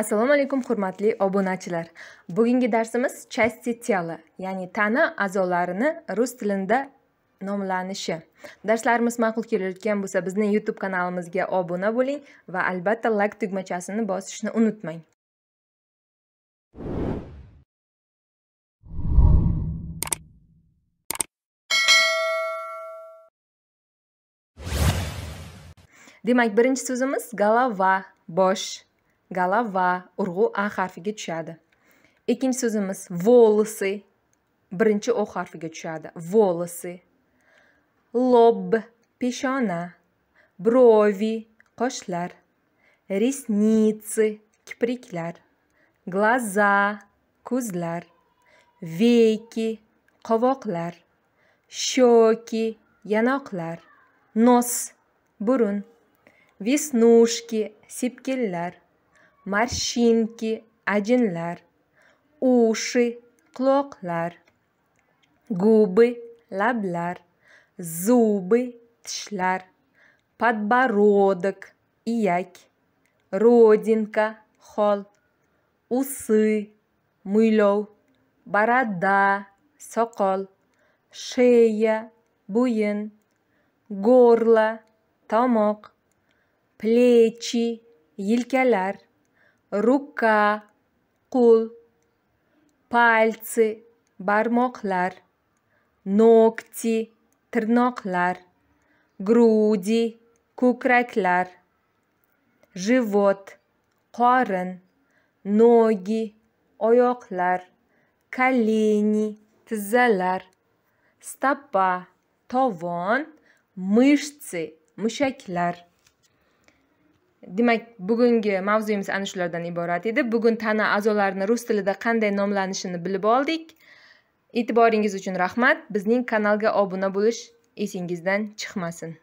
assalomu alaykum hurmatli obunachilar bugungi darsimiz части тела ya'ni tana a'zolarini rus tilida nomlanishi darslarimiz ma'qul kelayotgan bo'lsa bizning youtube kanalimizga obuna bo'ling va albatta layk like tugmachasini bosishni unutmang demak birinchi so'zimiz голова bosh gala urg'u a harfiga tushadi ikkinchi so'zimiz волосы birinchi o harfiga tushadi волосы lob peshona brovi qoshlar ресницы kipriklar глаза ko'zlar veki qovoqlar щеки yanoqlar nos burun веснушки sepkillar морщинки, одинлар, уши, клоклар, губы, лаблар, зубы, тшлар, подбородок, ияк, родинка, хол, усы, мылёв, борода, сокол, шея, буин, горло, томок, плечи, елькалар – рука, кул, пальцы, бармоклар, ногти, тырноклар, груди, кукраклар, живот, корен, ноги, ойоклар, колени, тзелар, стопа, товон, мышцы, мышеклар. demak bugungi mavzuyimiz ana shulardan iborat edi bugun tana a'zolarini rus tilida qanday nomlanishini bilib oldik e'tiboringiz uchun rahmat bizning kanalga obuna bo'lish esingizdan chiqmasin